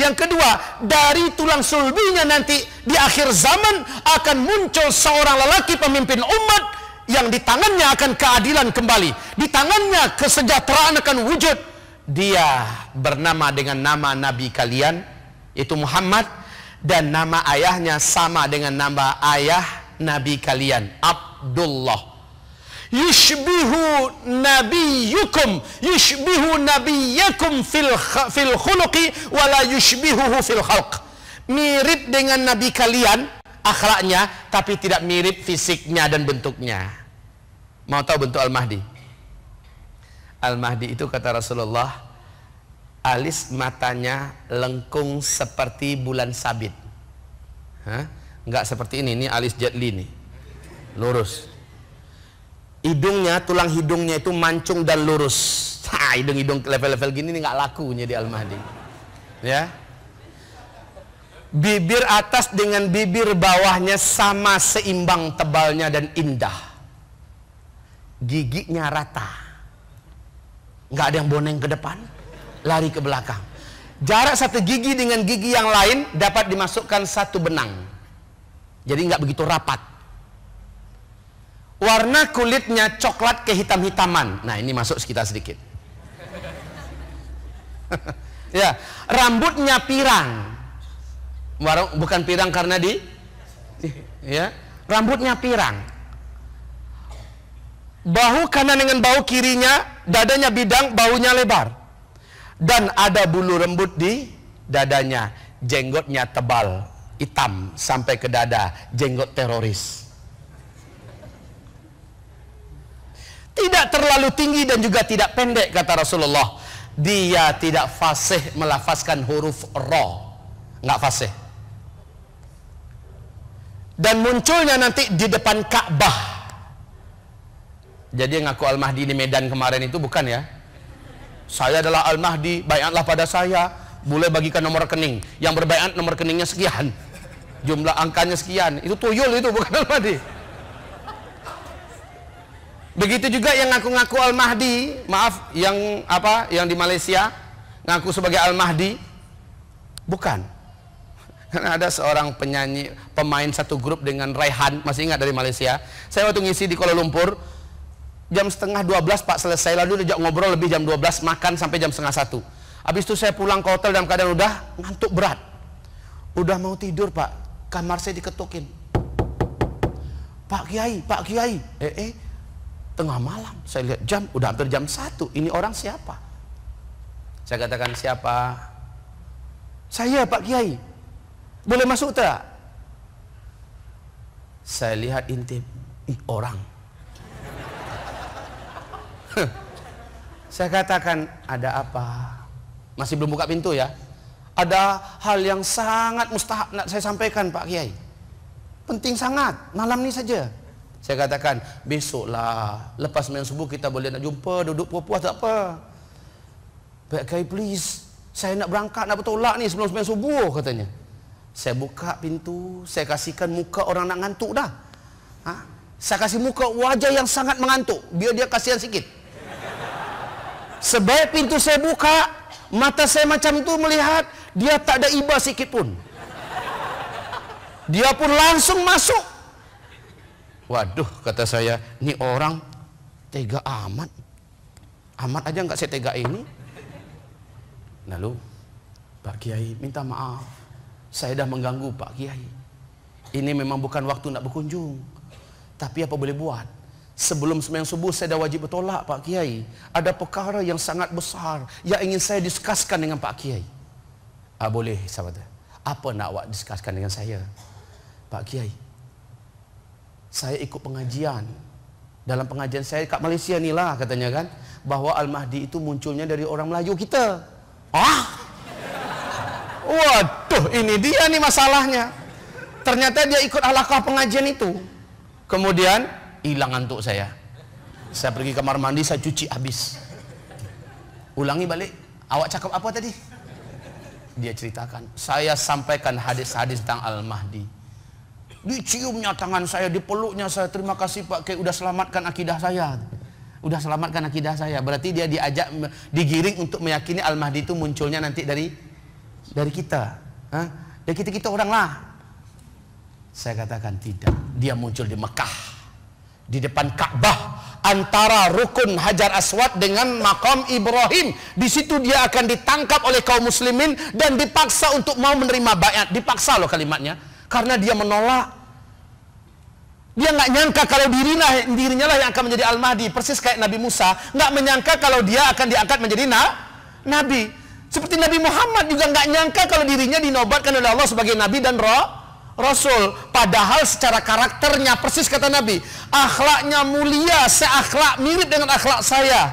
Yang kedua, dari tulang sulbinya nanti di akhir zaman akan muncul seorang lelaki pemimpin umat yang di tangannya akan keadilan kembali. Di tangannya kesejahteraan akan wujud. Dia bernama dengan nama Nabi kalian, itu Muhammad. Dan nama ayahnya sama dengan nama ayah Nabi kalian, Abdullah yushbihu nabiyukum yushbihu nabiyakum fil fil khuluqi wala yushbihuhu fil khalq mirip dengan nabi kalian akhlaknya tapi tidak mirip fisiknya dan bentuknya mau tahu bentuk al-mahdi al-mahdi itu kata Rasulullah alis matanya lengkung seperti bulan sabit Hah? nggak seperti ini ini alis jetli nih lurus hidungnya, tulang hidungnya itu mancung dan lurus. Nah, hidung-hidung level-level gini nggak laku jadi Al-Mahdi. Ya. Bibir atas dengan bibir bawahnya sama seimbang tebalnya dan indah. Giginya rata. Nggak ada yang boneng ke depan, lari ke belakang. Jarak satu gigi dengan gigi yang lain dapat dimasukkan satu benang. Jadi nggak begitu rapat warna kulitnya coklat kehitam-hitaman. Nah, ini masuk sekitar sedikit. ya, rambutnya pirang. Bukan pirang karena di ya, rambutnya pirang. Bahu kanan dengan bahu kirinya, dadanya bidang, baunya lebar. Dan ada bulu rembut di dadanya, jenggotnya tebal, hitam sampai ke dada, jenggot teroris. Tidak terlalu tinggi dan juga tidak pendek kata Rasulullah. Dia tidak fasih melafazkan huruf ro. Enggak fasih. Dan munculnya nanti di depan Ka'bah. Jadi yang ngaku Al-Mahdi di Medan kemarin itu bukan ya. Saya adalah Al-Mahdi, bayatlah pada saya. Boleh bagikan nomor rekening. Yang berbayat nomor rekeningnya sekian. Jumlah angkanya sekian. Itu tuyul itu bukan Al-Mahdi. Begitu juga yang ngaku-ngaku Al-Mahdi, maaf, yang apa? Yang di Malaysia ngaku sebagai Al-Mahdi. Bukan. Karena ada seorang penyanyi, pemain satu grup dengan Raihan, masih ingat dari Malaysia. Saya waktu ngisi di Kuala Lumpur, jam setengah 12 Pak selesai, lalu diajak ngobrol lebih jam 12, makan sampai jam setengah satu. abis itu saya pulang ke hotel dalam keadaan udah ngantuk berat. Udah mau tidur Pak, kamar saya diketukin. Pak Kiai, Pak Kiai. Eh, eh, Tengah malam, saya lihat jam, udah hampir jam satu. Ini orang siapa? Saya katakan siapa? Saya Pak Kiai. Boleh masuk tak? Saya lihat intip, ih orang. saya katakan ada apa? Masih belum buka pintu ya. Ada hal yang sangat mustahak nak saya sampaikan Pak Kiai. Penting sangat, malam ini saja. Saya katakan besoklah lepas main subuh kita boleh nak jumpa duduk puas-puas tak apa. Pak Kai please, saya nak berangkat nak bertolak ni sebelum main subuh katanya. Saya buka pintu, saya kasihkan muka orang nak ngantuk dah. Ha? Saya kasih muka wajah yang sangat mengantuk, biar dia kasihan sikit. Sebaik pintu saya buka, mata saya macam tu melihat dia tak ada iba sikit pun. Dia pun langsung masuk Waduh, kata saya, ini orang tega amat. Amat aja nggak saya tega ini. Lalu, Pak Kiai minta maaf. Saya dah mengganggu Pak Kiai. Ini memang bukan waktu nak berkunjung. Tapi apa boleh buat? Sebelum sembahyang subuh saya dah wajib bertolak Pak Kiai. Ada perkara yang sangat besar yang ingin saya diskuskan dengan Pak Kiai. Ah, boleh sahabat. Apa nak awak diskuskan dengan saya? Pak Kiai, saya ikut pengajian. Dalam pengajian saya kat Malaysia ni lah katanya kan. bahwa Al-Mahdi itu munculnya dari orang Melayu kita. Ah? Waduh ini dia nih masalahnya. Ternyata dia ikut alakah pengajian itu. Kemudian hilang antuk saya. Saya pergi kamar mandi, saya cuci habis. Ulangi balik, awak cakap apa tadi? Dia ceritakan, saya sampaikan hadis-hadis tentang Al-Mahdi. Diciumnya tangan saya, dipeluknya saya. Terima kasih Pak Kiai udah selamatkan akidah saya. Udah selamatkan akidah saya. Berarti dia diajak digiring untuk meyakini Al-Mahdi itu munculnya nanti dari dari kita. Hah? Dari kita-kita orang lah. Saya katakan tidak. Dia muncul di Mekah. Di depan Ka'bah antara rukun Hajar Aswad dengan makam Ibrahim. Di situ dia akan ditangkap oleh kaum muslimin dan dipaksa untuk mau menerima bayat. Dipaksa loh kalimatnya karena dia menolak. Dia nggak nyangka kalau dirinya, dirinya lah yang akan menjadi Al-Mahdi. Persis kayak Nabi Musa. Nggak menyangka kalau dia akan diangkat menjadi na Nabi. Seperti Nabi Muhammad juga nggak nyangka kalau dirinya dinobatkan oleh Allah sebagai Nabi dan roh. Rasul padahal secara karakternya persis kata Nabi akhlaknya mulia seakhlak mirip dengan akhlak saya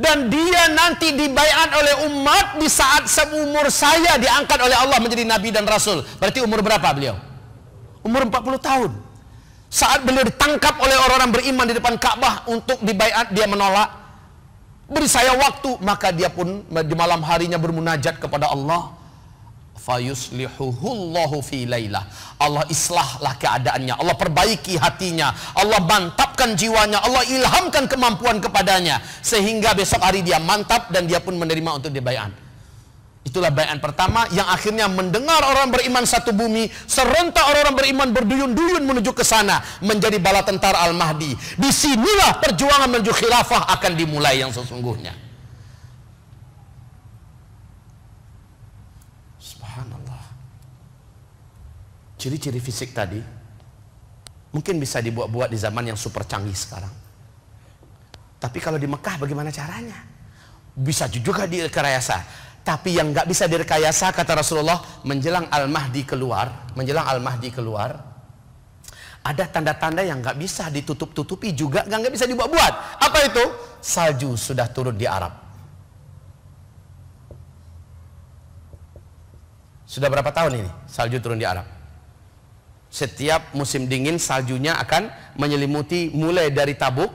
dan dia nanti dibayat oleh umat di saat seumur saya diangkat oleh Allah menjadi nabi dan rasul. Berarti umur berapa beliau? Umur 40 tahun. Saat beliau ditangkap oleh orang-orang beriman di depan Ka'bah untuk dibayat, dia menolak. Beri saya waktu, maka dia pun di malam harinya bermunajat kepada Allah fayuslihuhullahu fi laylah. Allah islahlah keadaannya, Allah perbaiki hatinya, Allah mantapkan jiwanya, Allah ilhamkan kemampuan kepadanya sehingga besok hari dia mantap dan dia pun menerima untuk dibayan. Itulah bayan pertama yang akhirnya mendengar orang beriman satu bumi, serentak orang beriman berduyun-duyun menuju ke sana menjadi bala tentara Al-Mahdi. Disinilah perjuangan menuju khilafah akan dimulai yang sesungguhnya. ciri-ciri fisik tadi mungkin bisa dibuat-buat di zaman yang super canggih sekarang. Tapi kalau di Mekah bagaimana caranya? Bisa juga direkayasa. Tapi yang nggak bisa direkayasa kata Rasulullah menjelang Al-Mahdi keluar, menjelang Al-Mahdi keluar, ada tanda-tanda yang nggak bisa ditutup-tutupi juga nggak bisa dibuat-buat. Apa itu? Salju sudah turun di Arab. Sudah berapa tahun ini salju turun di Arab? setiap musim dingin saljunya akan menyelimuti mulai dari Tabuk.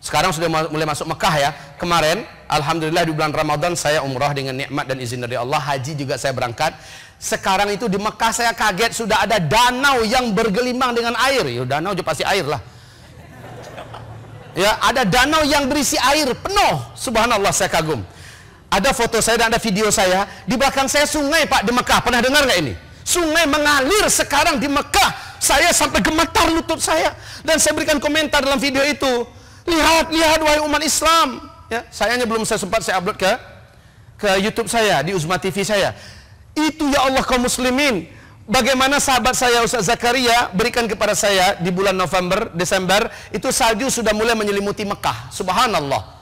Sekarang sudah mulai masuk Mekah ya. Kemarin alhamdulillah di bulan Ramadan saya umrah dengan nikmat dan izin dari Allah, haji juga saya berangkat. Sekarang itu di Mekah saya kaget sudah ada danau yang bergelimang dengan air. Ya danau juga pasti air lah. Ya, ada danau yang berisi air penuh. Subhanallah saya kagum. Ada foto saya dan ada video saya. Di belakang saya sungai Pak di Mekah. Pernah dengar nggak ini? Sungai mengalir sekarang di Mekah. Saya sampai gemetar lutut saya. Dan saya berikan komentar dalam video itu. Lihat, lihat wahai umat Islam. Ya, hanya belum saya sempat saya upload ke ke YouTube saya di Uzma TV saya. Itu ya Allah kaum muslimin. Bagaimana sahabat saya Ustaz Zakaria berikan kepada saya di bulan November, Desember itu salju sudah mulai menyelimuti Mekah. Subhanallah.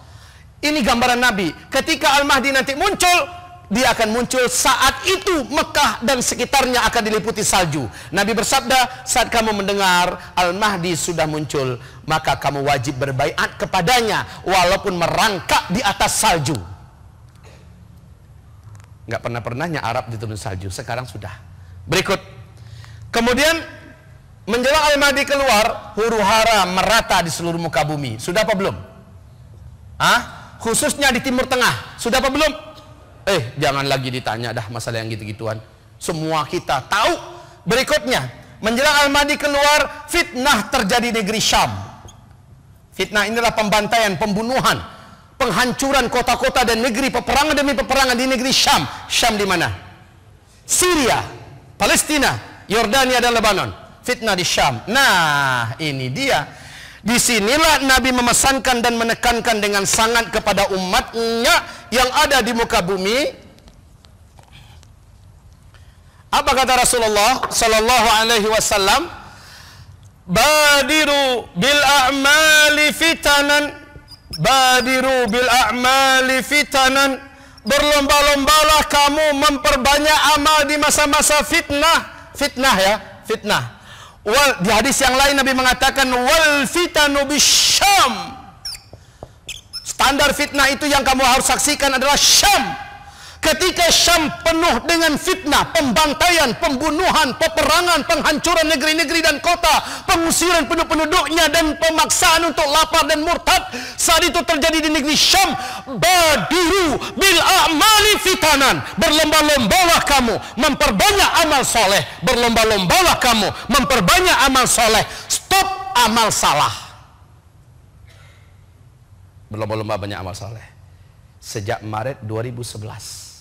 Ini gambaran Nabi. Ketika Al-Mahdi nanti muncul, dia akan muncul saat itu Mekah dan sekitarnya akan diliputi salju. Nabi bersabda, saat kamu mendengar Al-Mahdi sudah muncul, maka kamu wajib berbaikat kepadanya walaupun merangkak di atas salju. Nggak pernah-pernahnya Arab diturun salju, sekarang sudah. Berikut. Kemudian menjelang Al-Mahdi keluar, huru hara merata di seluruh muka bumi. Sudah apa belum? Ah, Khususnya di Timur Tengah. Sudah apa belum? Eh, jangan lagi ditanya dah masalah yang gitu-gituan. Semua kita tahu. Berikutnya, menjelang Al-Mahdi keluar, fitnah terjadi negeri Syam. Fitnah inilah pembantaian, pembunuhan, penghancuran kota-kota dan negeri, peperangan demi peperangan di negeri Syam. Syam di mana? Syria, Palestina, Yordania dan Lebanon. Fitnah di Syam. Nah, ini dia Disinilah Nabi memesankan dan menekankan dengan sangat kepada umatnya yang ada di muka bumi. Apa kata Rasulullah Sallallahu Alaihi Wasallam? Badiru bil a'mali fitanan Badiru bil a'mali fitanan Berlomba-lombalah kamu memperbanyak amal di masa-masa fitnah Fitnah ya, fitnah Wal, di hadis yang lain Nabi mengatakan wal fitanu bisyam. Standar fitnah itu yang kamu harus saksikan adalah Syam. Ketika Syam penuh dengan fitnah, pembantaian, pembunuhan, peperangan, penghancuran negeri-negeri dan kota, pengusiran penduduk-penduduknya dan pemaksaan untuk lapar dan murtad, saat itu terjadi di negeri Syam, badiru bil amali fitanan, berlomba-lombalah kamu memperbanyak amal soleh, berlomba-lombalah kamu memperbanyak amal soleh, stop amal salah. Berlomba-lomba banyak amal soleh. Sejak Maret 2011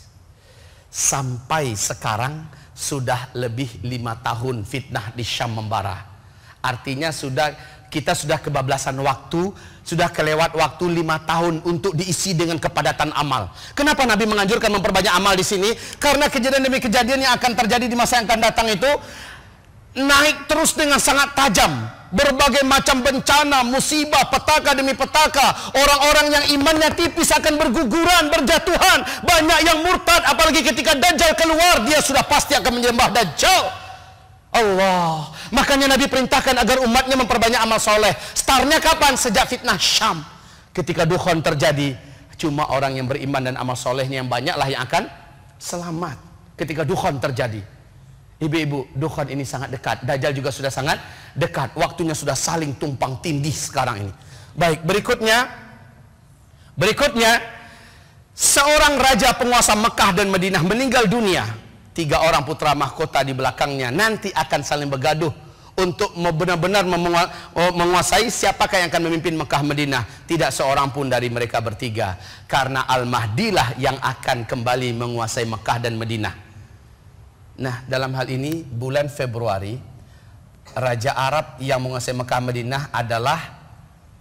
sampai sekarang sudah lebih lima tahun fitnah di Syam membara. Artinya sudah kita sudah kebablasan waktu, sudah kelewat waktu lima tahun untuk diisi dengan kepadatan amal. Kenapa Nabi menganjurkan memperbanyak amal di sini? Karena kejadian demi kejadian yang akan terjadi di masa yang akan datang itu naik terus dengan sangat tajam. Berbagai macam bencana, musibah, petaka demi petaka. Orang-orang yang imannya tipis akan berguguran, berjatuhan. Banyak yang murtad, apalagi ketika Dajjal keluar, dia sudah pasti akan menyembah Dajjal. Allah. Makanya Nabi perintahkan agar umatnya memperbanyak amal soleh. Startnya kapan? Sejak fitnah Syam. Ketika dukhon terjadi, cuma orang yang beriman dan amal solehnya yang banyaklah yang akan selamat. Ketika dukhon terjadi. Ibu-ibu, Dukhan ini sangat dekat. Dajjal juga sudah sangat dekat. Waktunya sudah saling tumpang tindih sekarang ini. Baik, berikutnya. Berikutnya, seorang raja penguasa Mekah dan Madinah meninggal dunia. Tiga orang putra mahkota di belakangnya nanti akan saling bergaduh untuk benar-benar oh, menguasai siapakah yang akan memimpin Mekah Madinah. Tidak seorang pun dari mereka bertiga. Karena Al-Mahdilah yang akan kembali menguasai Mekah dan Madinah. Nah, dalam hal ini bulan Februari raja Arab yang menguasai Mekah Madinah adalah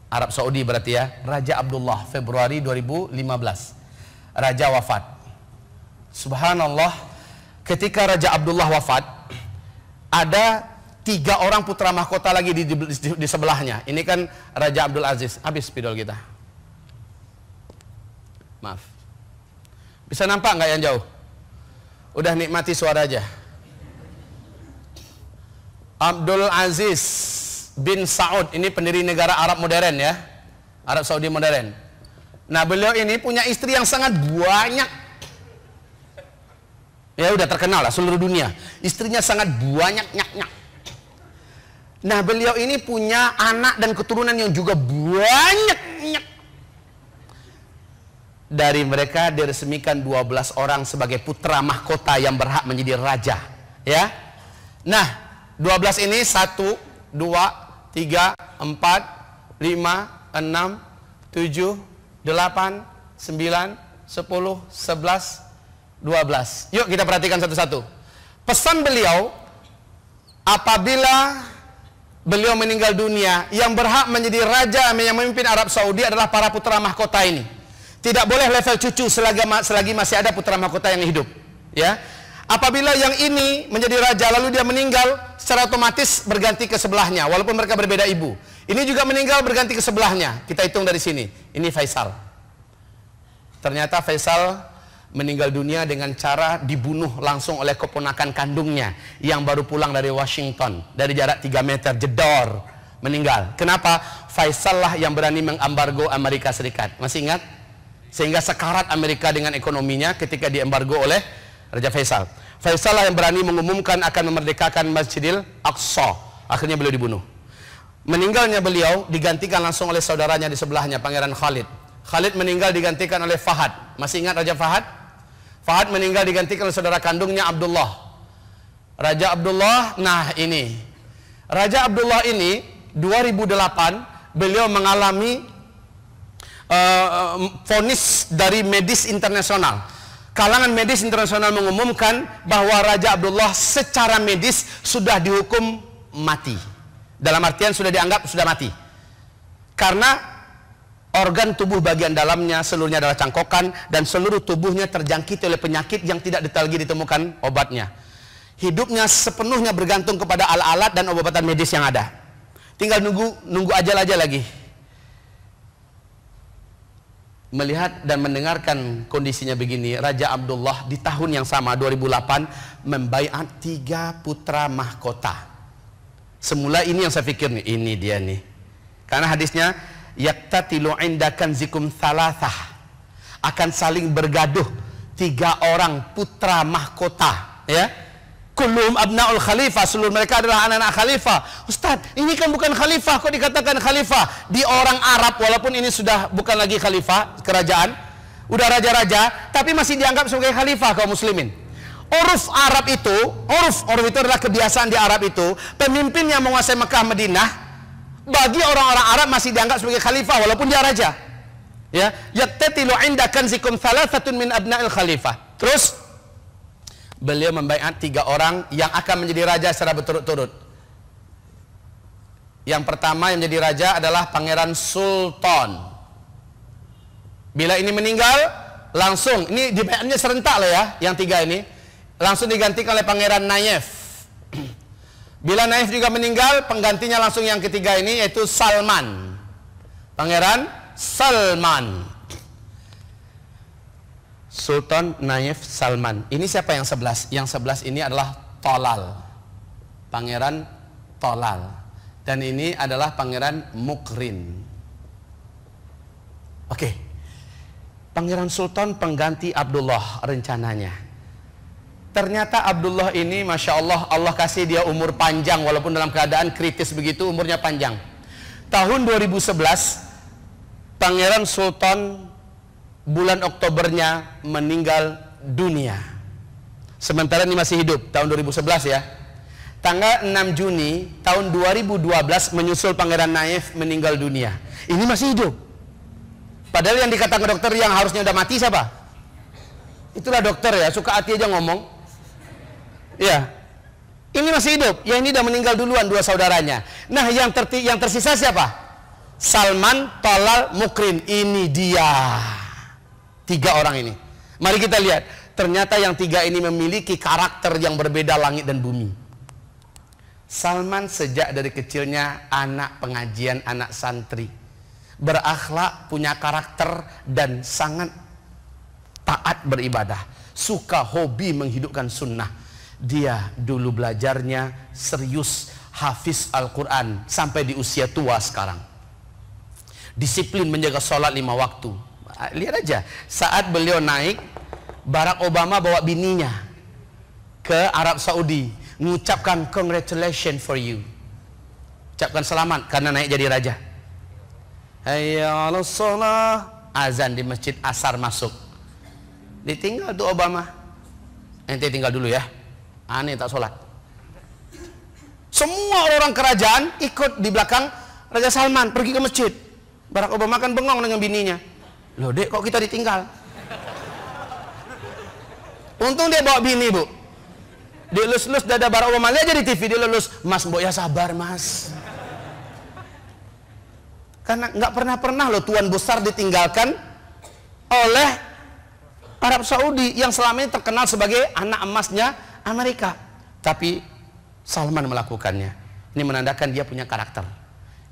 Arab Saudi berarti ya, Raja Abdullah Februari 2015. Raja wafat. Subhanallah, ketika Raja Abdullah wafat, ada tiga orang putra mahkota lagi di, di, di sebelahnya. Ini kan Raja Abdul Aziz. Habis spidol kita. Maaf. Bisa nampak nggak yang jauh? Udah nikmati suara aja. Abdul Aziz bin Saud ini pendiri negara Arab modern ya. Arab Saudi modern. Nah, beliau ini punya istri yang sangat banyak. Ya udah terkenal lah seluruh dunia. Istrinya sangat banyak nyak-nyak. Nah, beliau ini punya anak dan keturunan yang juga banyak nyak dari mereka diresmikan 12 orang sebagai putra mahkota yang berhak menjadi raja ya nah 12 ini 1 2 3 4 5 6 7 8 9 10 11 12 yuk kita perhatikan satu-satu pesan beliau apabila beliau meninggal dunia yang berhak menjadi raja yang memimpin Arab Saudi adalah para putra mahkota ini tidak boleh level cucu selagi, selagi masih ada putra mahkota yang hidup. Ya. Apabila yang ini menjadi raja lalu dia meninggal, secara otomatis berganti ke sebelahnya walaupun mereka berbeda ibu. Ini juga meninggal berganti ke sebelahnya. Kita hitung dari sini. Ini Faisal. Ternyata Faisal meninggal dunia dengan cara dibunuh langsung oleh keponakan kandungnya yang baru pulang dari Washington dari jarak 3 meter jedor meninggal. Kenapa? Faisal lah yang berani mengambargo Amerika Serikat. Masih ingat? Sehingga sekarat Amerika dengan ekonominya ketika diembargo oleh Raja Faisal. Faisal lah yang berani mengumumkan akan memerdekakan Masjidil Aqsa. Akhirnya beliau dibunuh. Meninggalnya beliau digantikan langsung oleh saudaranya di sebelahnya, Pangeran Khalid. Khalid meninggal digantikan oleh Fahad. Masih ingat Raja Fahad? Fahad meninggal digantikan oleh saudara kandungnya Abdullah. Raja Abdullah, nah ini. Raja Abdullah ini 2008 beliau mengalami vonis uh, dari medis internasional. Kalangan medis internasional mengumumkan bahwa Raja Abdullah secara medis sudah dihukum mati. Dalam artian sudah dianggap sudah mati. Karena organ tubuh bagian dalamnya seluruhnya adalah cangkokan dan seluruh tubuhnya terjangkit oleh penyakit yang tidak lagi ditemukan obatnya. Hidupnya sepenuhnya bergantung kepada alat-alat dan obat-obatan medis yang ada. Tinggal nunggu nunggu ajal aja lagi melihat dan mendengarkan kondisinya begini, Raja Abdullah di tahun yang sama 2008 membaiat tiga putra mahkota. Semula ini yang saya pikir nih, ini dia nih. Karena hadisnya yakta tilu indakan zikum thalathah akan saling bergaduh tiga orang putra mahkota ya Kulum abnaul khalifah. Seluruh mereka adalah anak-anak khalifah. Ustaz, ini kan bukan khalifah. Kok dikatakan khalifah? Di orang Arab, walaupun ini sudah bukan lagi khalifah, kerajaan. Udah raja-raja, tapi masih dianggap sebagai khalifah kaum muslimin. Oruf Arab itu, oruf, uruf itu adalah kebiasaan di Arab itu. Pemimpin yang menguasai Mekah, Madinah, bagi orang-orang Arab masih dianggap sebagai khalifah, walaupun dia raja. Ya, ya yattatilu indakan zikum thalathatun min abna'il khalifah. Terus, beliau membaiat tiga orang yang akan menjadi raja secara berturut-turut. Yang pertama yang menjadi raja adalah Pangeran Sultan. Bila ini meninggal, langsung ini dibaiatnya serentak lah ya, yang tiga ini langsung digantikan oleh Pangeran Nayef. Bila Nayef juga meninggal, penggantinya langsung yang ketiga ini yaitu Salman. Pangeran Salman. Sultan Naif Salman. Ini siapa yang sebelas? Yang sebelas ini adalah Tolal. Pangeran Tolal. Dan ini adalah Pangeran Mukrin. Oke. Pangeran Sultan pengganti Abdullah rencananya. Ternyata Abdullah ini Masya Allah Allah kasih dia umur panjang Walaupun dalam keadaan kritis begitu umurnya panjang Tahun 2011 Pangeran Sultan bulan Oktobernya meninggal dunia. Sementara ini masih hidup tahun 2011 ya. Tanggal 6 Juni tahun 2012 menyusul Pangeran Naif meninggal dunia. Ini masih hidup. Padahal yang dikatakan dokter yang harusnya udah mati siapa? Itulah dokter ya, suka hati aja ngomong. Ya. Ini masih hidup. ya ini udah meninggal duluan dua saudaranya. Nah, yang terti yang tersisa siapa? Salman Talal Mukrin. Ini dia. Tiga orang ini. Mari kita lihat. Ternyata yang tiga ini memiliki karakter yang berbeda langit dan bumi. Salman sejak dari kecilnya anak pengajian, anak santri. Berakhlak, punya karakter, dan sangat taat beribadah. Suka hobi menghidupkan sunnah. Dia dulu belajarnya serius hafiz Al-Quran sampai di usia tua sekarang. Disiplin menjaga sholat lima waktu Ah, lihat aja, saat beliau naik, Barack Obama bawa bininya ke Arab Saudi, mengucapkan congratulations for you. Ucapkan selamat karena naik jadi raja. Hayya ala Azan di masjid asar masuk. Ditinggal tuh Obama. nanti tinggal dulu ya. Aneh tak sholat. Semua orang kerajaan ikut di belakang Raja Salman pergi ke masjid. Barack Obama kan bengong dengan bininya. Loh dek kok kita ditinggal? Untung dia bawa bini bu. dilus lulus, dada barak Obama. Lihat aja di TV lulus, Mas mbok ya sabar mas. Karena nggak pernah-pernah loh tuan besar ditinggalkan oleh Arab Saudi yang selama ini terkenal sebagai anak emasnya Amerika. Tapi Salman melakukannya. Ini menandakan dia punya karakter.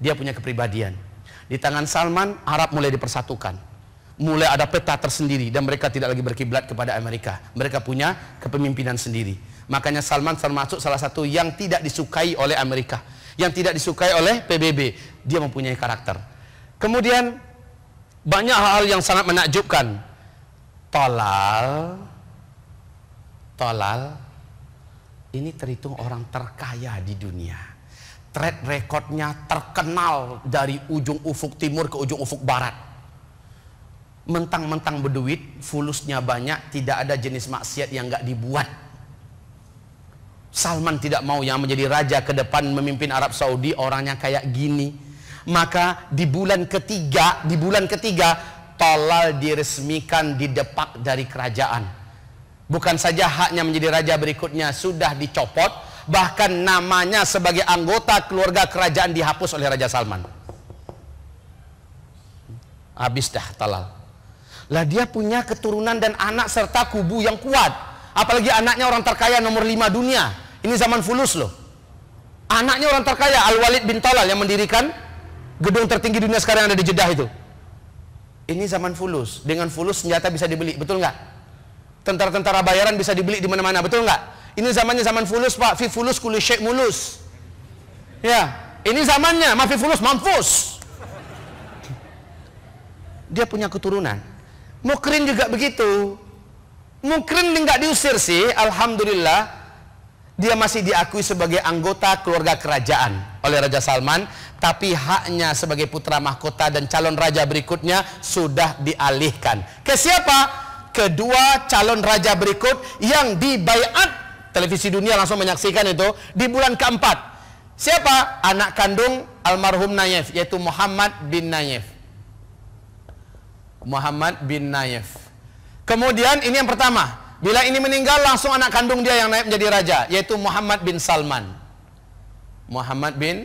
Dia punya kepribadian. Di tangan Salman, Arab mulai dipersatukan mulai ada peta tersendiri dan mereka tidak lagi berkiblat kepada Amerika. Mereka punya kepemimpinan sendiri. Makanya Salman termasuk salah satu yang tidak disukai oleh Amerika, yang tidak disukai oleh PBB. Dia mempunyai karakter. Kemudian banyak hal yang sangat menakjubkan. Tolal Tolal ini terhitung orang terkaya di dunia. Track recordnya terkenal dari ujung ufuk timur ke ujung ufuk barat mentang-mentang berduit, fulusnya banyak, tidak ada jenis maksiat yang gak dibuat. Salman tidak mau yang menjadi raja ke depan memimpin Arab Saudi orangnya kayak gini. Maka di bulan ketiga, di bulan ketiga Talal diresmikan di didepak dari kerajaan. Bukan saja haknya menjadi raja berikutnya sudah dicopot, bahkan namanya sebagai anggota keluarga kerajaan dihapus oleh Raja Salman habis dah talal lah dia punya keturunan dan anak serta kubu yang kuat. Apalagi anaknya orang terkaya nomor lima dunia. Ini zaman fulus loh. Anaknya orang terkaya Al-Walid bin Talal yang mendirikan gedung tertinggi dunia sekarang yang ada di Jeddah itu. Ini zaman fulus. Dengan fulus senjata bisa dibeli, betul nggak? Tentara-tentara bayaran bisa dibeli di mana-mana, betul nggak? Ini zamannya zaman fulus pak, fi fulus kulis mulus. Ya, ini zamannya, mafi fulus mampus. Dia punya keturunan Mukrin juga begitu. Mukrin nggak diusir sih, alhamdulillah. Dia masih diakui sebagai anggota keluarga kerajaan oleh Raja Salman, tapi haknya sebagai putra mahkota dan calon raja berikutnya sudah dialihkan. Ke siapa? Kedua calon raja berikut yang dibayat Televisi dunia langsung menyaksikan itu di bulan keempat. Siapa? Anak kandung almarhum Nayef, yaitu Muhammad bin Nayef. Muhammad bin Nayef. Kemudian ini yang pertama, bila ini meninggal langsung anak kandung dia yang naik menjadi raja yaitu Muhammad bin Salman. Muhammad bin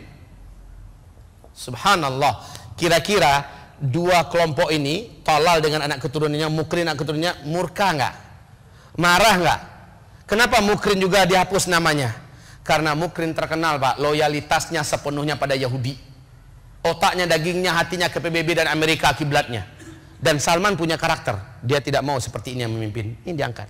Subhanallah. Kira-kira dua kelompok ini Talal dengan anak keturunannya, Mukrin anak keturunannya murka enggak? Marah enggak? Kenapa Mukrin juga dihapus namanya? Karena Mukrin terkenal Pak, loyalitasnya sepenuhnya pada Yahudi. Otaknya, dagingnya, hatinya ke PBB dan Amerika kiblatnya. Dan Salman punya karakter. Dia tidak mau seperti ini yang memimpin. Ini diangkat.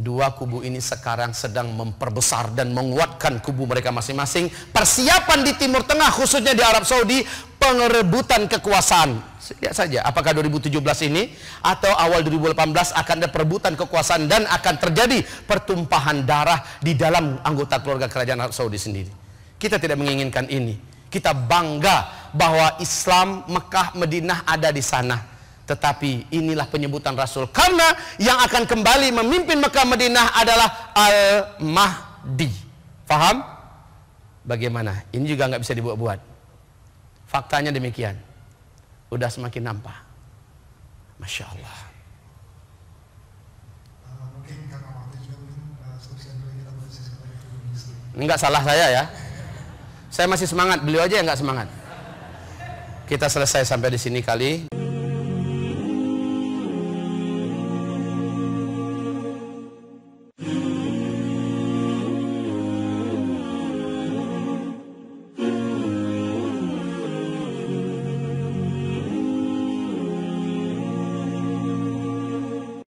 Dua kubu ini sekarang sedang memperbesar dan menguatkan kubu mereka masing-masing. Persiapan di Timur Tengah khususnya di Arab Saudi pengerebutan kekuasaan. Lihat saja apakah 2017 ini atau awal 2018 akan ada perebutan kekuasaan dan akan terjadi pertumpahan darah di dalam anggota keluarga kerajaan Arab Saudi sendiri. Kita tidak menginginkan ini. Kita bangga bahwa Islam Mekah Madinah ada di sana. Tetapi inilah penyebutan Rasul. Karena yang akan kembali memimpin Mekah Madinah adalah Al-Mahdi. Faham? Bagaimana? Ini juga nggak bisa dibuat-buat. Faktanya demikian. Udah semakin nampak. Masya Allah. Enggak eh, eh, salah saya ya. Saya masih semangat, beliau aja yang nggak semangat. Kita selesai sampai di sini kali.